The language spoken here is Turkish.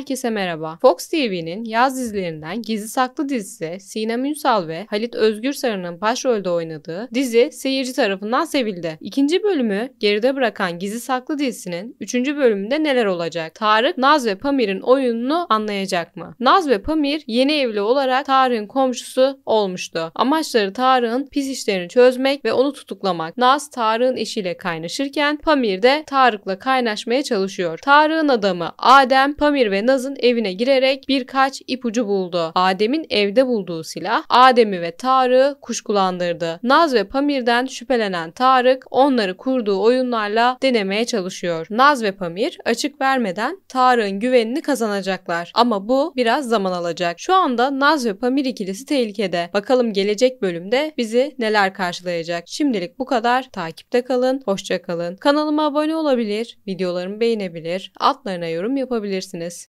herkese merhaba. Fox TV'nin yaz dizilerinden Gizli Saklı dizisi Sinem Ünsal ve Halit Özgür Sarı'nın başrolde oynadığı dizi seyirci tarafından sevildi. İkinci bölümü geride bırakan Gizli Saklı dizisinin üçüncü bölümünde neler olacak? Tarık, Naz ve Pamir'in oyununu anlayacak mı? Naz ve Pamir yeni evli olarak Tarık'ın komşusu olmuştu. Amaçları Tarık'ın pis işlerini çözmek ve onu tutuklamak. Naz Tarık'ın eşiyle kaynaşırken Pamir de Tarık'la kaynaşmaya çalışıyor. Tarık'ın adamı Adem, Pamir ve Naz'ın evine girerek birkaç ipucu buldu. Adem'in evde bulduğu silah Adem'i ve Tarık'ı kuşkulandırdı. Naz ve Pamir'den şüphelenen Tarık onları kurduğu oyunlarla denemeye çalışıyor. Naz ve Pamir açık vermeden Tarık'ın güvenini kazanacaklar. Ama bu biraz zaman alacak. Şu anda Naz ve Pamir ikilisi tehlikede. Bakalım gelecek bölümde bizi neler karşılayacak. Şimdilik bu kadar. Takipte kalın. Hoşçakalın. Kanalıma abone olabilir, videolarımı beğenebilir, altlarına yorum yapabilirsiniz.